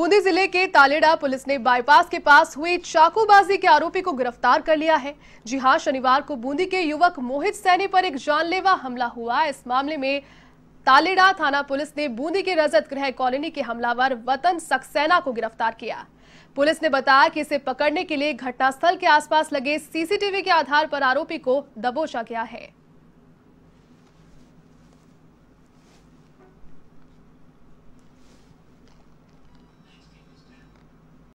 बूंदी जिले के तालेडा पुलिस ने बाईपास के पास हुई चाकूबाजी के आरोपी को गिरफ्तार कर लिया है जी हां शनिवार को बूंदी के युवक मोहित सैनी पर एक जानलेवा हमला हुआ इस मामले में तालेडा थाना पुलिस ने बूंदी के रजत गृह कॉलोनी के हमलावर वतन सक्सेना को गिरफ्तार किया पुलिस ने बताया कि इसे पकड़ने के लिए घटनास्थल के आसपास लगे सीसीटीवी के आधार पर आरोपी को दबोचा गया है